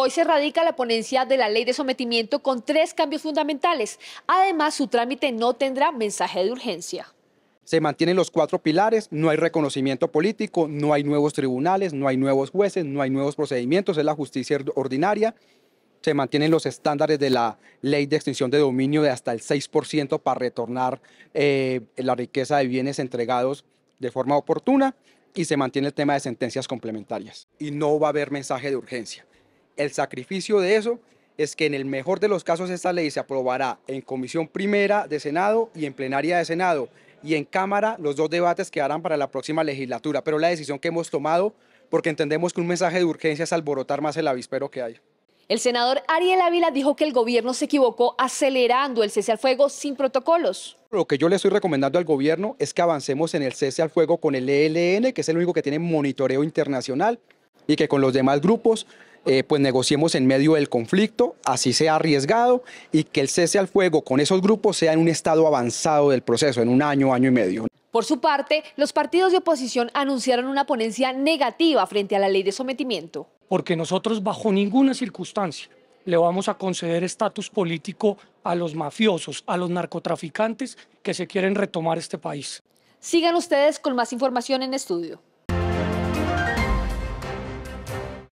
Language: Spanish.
Hoy se radica la ponencia de la ley de sometimiento con tres cambios fundamentales. Además, su trámite no tendrá mensaje de urgencia. Se mantienen los cuatro pilares, no hay reconocimiento político, no hay nuevos tribunales, no hay nuevos jueces, no hay nuevos procedimientos, es la justicia ordinaria. Se mantienen los estándares de la ley de extinción de dominio de hasta el 6% para retornar eh, la riqueza de bienes entregados de forma oportuna y se mantiene el tema de sentencias complementarias. Y no va a haber mensaje de urgencia. El sacrificio de eso es que en el mejor de los casos esta ley se aprobará en comisión primera de Senado y en plenaria de Senado y en Cámara los dos debates quedarán para la próxima legislatura, pero la decisión que hemos tomado porque entendemos que un mensaje de urgencia es alborotar más el avispero que hay. El senador Ariel Ávila dijo que el gobierno se equivocó acelerando el cese al fuego sin protocolos. Lo que yo le estoy recomendando al gobierno es que avancemos en el cese al fuego con el ELN, que es el único que tiene monitoreo internacional, y que con los demás grupos eh, pues negociemos en medio del conflicto, así sea arriesgado y que el cese al fuego con esos grupos sea en un estado avanzado del proceso, en un año, año y medio. Por su parte, los partidos de oposición anunciaron una ponencia negativa frente a la ley de sometimiento. Porque nosotros bajo ninguna circunstancia le vamos a conceder estatus político a los mafiosos, a los narcotraficantes que se quieren retomar este país. Sigan ustedes con más información en estudio.